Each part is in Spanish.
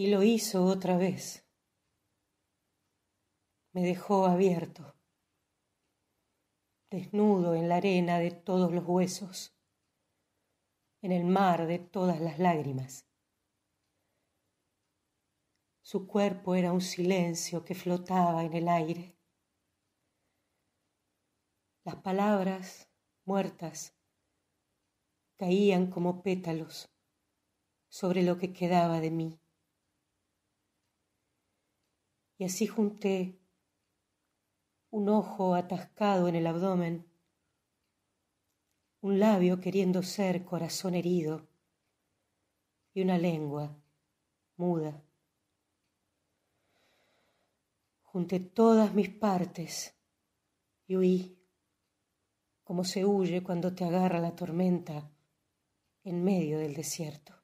Y lo hizo otra vez. Me dejó abierto, desnudo en la arena de todos los huesos, en el mar de todas las lágrimas. Su cuerpo era un silencio que flotaba en el aire. Las palabras muertas caían como pétalos sobre lo que quedaba de mí y así junté un ojo atascado en el abdomen, un labio queriendo ser corazón herido y una lengua muda. Junté todas mis partes y huí, como se huye cuando te agarra la tormenta en medio del desierto.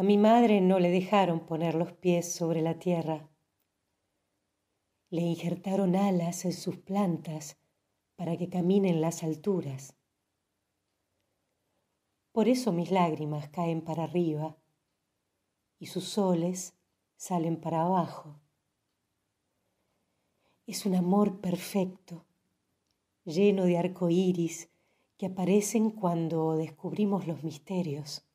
A mi madre no le dejaron poner los pies sobre la tierra. Le injertaron alas en sus plantas para que caminen las alturas. Por eso mis lágrimas caen para arriba y sus soles salen para abajo. Es un amor perfecto, lleno de arcoíris que aparecen cuando descubrimos los misterios.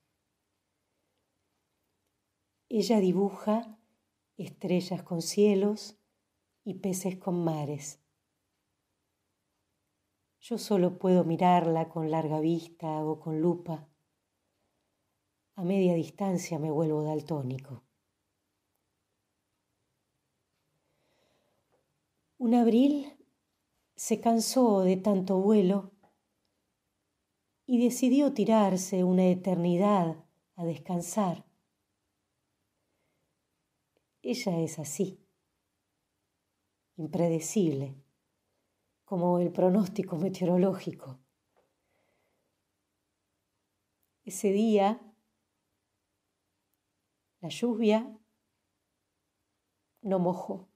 Ella dibuja estrellas con cielos y peces con mares. Yo solo puedo mirarla con larga vista o con lupa. A media distancia me vuelvo daltónico. Un abril se cansó de tanto vuelo y decidió tirarse una eternidad a descansar. Ella es así, impredecible, como el pronóstico meteorológico. Ese día, la lluvia no mojó.